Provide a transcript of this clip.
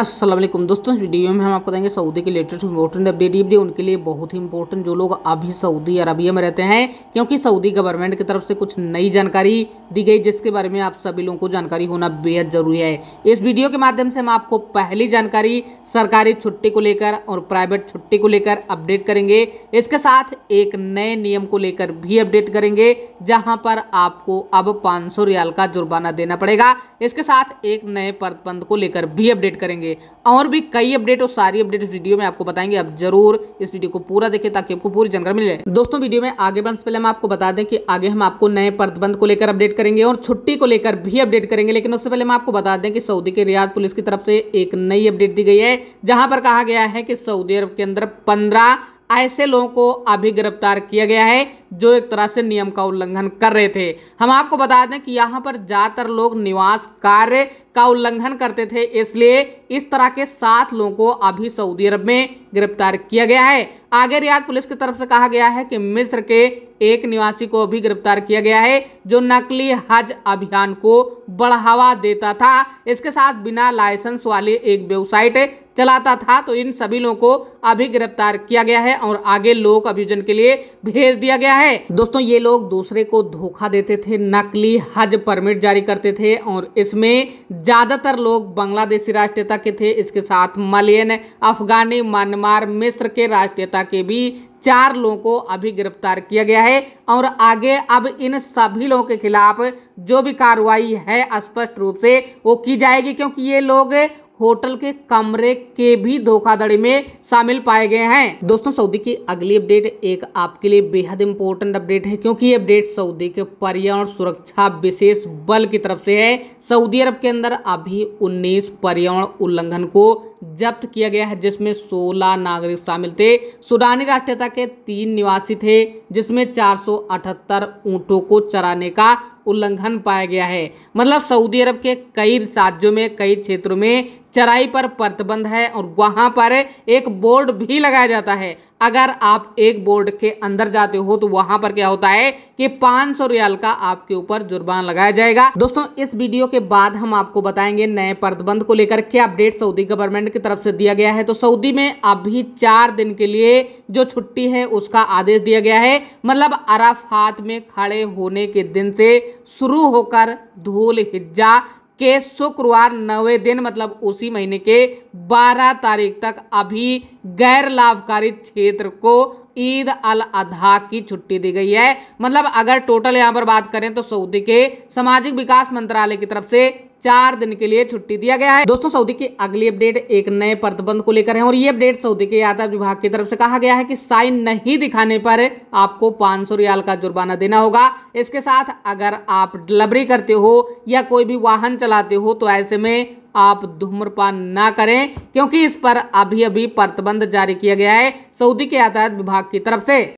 असलम दोस्तों इस वीडियो में हम आपको बताएंगे सऊदी के लेटेस्ट इंपॉर्टेंट अपडेट ये उनके लिए बहुत ही इंपॉर्टेंट जो लोग अभी सऊदी अरबिया में रहते हैं क्योंकि सऊदी गवर्नमेंट की तरफ से कुछ नई जानकारी दी गई जिसके बारे में आप सभी लोगों को जानकारी होना बेहद जरूरी है इस वीडियो के माध्यम से हम आपको पहली जानकारी सरकारी छुट्टी को लेकर और प्राइवेट छुट्टी को लेकर अपडेट करेंगे इसके साथ एक नए नियम को लेकर भी अपडेट करेंगे जहाँ पर आपको अब पाँच रियाल का जुर्माना देना पड़ेगा इसके साथ एक नए प्रतिबंध को लेकर भी अपडेट करेंगे जाएंगे और भी कई अपडेट और सारी अपडेट वीडियो में आपको बताएंगे आप जरूर इस वीडियो को पूरा देखें ताकि आपको पूरी जानकारी मिल जाए दोस्तों वीडियो में आगे बढ़ने से पहले हम आपको बता दें कि आगे हम आपको नए प्रतिबंध को लेकर अपडेट करेंगे और छुट्टी को लेकर भी अपडेट करेंगे लेकिन उससे पहले हम आपको बता दें कि सऊदी के रियाद पुलिस की तरफ से एक नई अपडेट दी गई है जहां पर कहा गया है कि सऊदी अरब के अंदर पंद्रह ऐसे लोगों को अभी गिरफ्तार किया गया है जो एक तरह से नियम का उल्लंघन कर रहे थे हम आपको बता दें कि यहाँ पर ज़्यादातर लोग निवास कार्य का उल्लंघन करते थे इसलिए इस तरह के सात लोगों को अभी सऊदी अरब में गिरफ्तार किया गया है आगे रियाद पुलिस की तरफ से कहा गया है कि मिस्र के एक निवासी को भी गिरफ्तार किया गया है जो नकली हज अभियान को बढ़ावा देता था इसके साथ बिना लाइसेंस वाली एक वेबसाइट चलाता था तो इन सभी लोगों को अभी गिरफ्तार किया गया है और आगे लोक अभियोजन के लिए भेज दिया गया है दोस्तों ये लोग दूसरे को धोखा देते थे नकली हज परमिट जारी करते थे और इसमें ज्यादातर लोग बांग्लादेशी राष्ट्रीयता के थे इसके साथ मलियन अफगानी म्यांमार मिस्र के राष्ट्रीयता के भी चार लोगों को अभी गिरफ्तार किया गया है और आगे अब इन सभी लोगों के खिलाफ जो भी कार्रवाई है स्पष्ट रूप से वो की जाएगी क्योंकि ये लोग होटल के कमरे के भी धोखाधड़ी में शामिल पाए गए हैं दोस्तों सऊदी की अगली अपडेट एक आपके लिए बेहद इंपॉर्टेंट अपडेट है क्योंकि ये अपडेट सऊदी के पर्यावरण सुरक्षा विशेष बल की तरफ से है सऊदी अरब के अंदर अभी 19 पर्यावरण उल्लंघन को जब्त किया गया है जिसमें 16 नागरिक शामिल थे सुडानी राष्ट्रीयता के तीन निवासी थे जिसमें चार ऊँटों को चराने का उल्लंघन पाया गया है मतलब सऊदी अरब के कई राज्यों में कई क्षेत्रों में चराई पर प्रतिबंध है और वहाँ पर एक बोर्ड भी लगाया जाता है अगर आप एक बोर्ड के अंदर जाते हो तो वहां पर क्या होता है कि 500 सौ रियाल का आपके ऊपर जुर्मान लगाया जाएगा दोस्तों इस वीडियो के बाद हम आपको बताएंगे नए प्रतिबंध को लेकर क्या अपडेट सऊदी गवर्नमेंट की तरफ से दिया गया है तो सऊदी में अभी चार दिन के लिए जो छुट्टी है उसका आदेश दिया गया है मतलब अराफात में खड़े होने के दिन से शुरू होकर धूल हिज्जा के शुक्रवार नवे दिन मतलब उसी महीने के 12 तारीख तक अभी गैर लाभकारी क्षेत्र को ईद अल अधा की छुट्टी दी गई है मतलब अगर टोटल यहाँ पर बात करें तो सऊदी के सामाजिक विकास मंत्रालय की तरफ से चार दिन के लिए छुट्टी दिया गया है दोस्तों सऊदी की अगली अपडेट एक नए प्रतिबंध को लेकर है और ये अपडेट सऊदी के यातायात विभाग की तरफ से कहा गया है कि साइन नहीं दिखाने पर आपको 500 रियाल का जुर्माना देना होगा इसके साथ अगर आप डिलीवरी करते हो या कोई भी वाहन चलाते हो तो ऐसे में आप धूम्रपान ना करें क्योंकि इस पर अभी अभी प्रतिबंध जारी किया गया है सऊदी के यातायात विभाग की तरफ से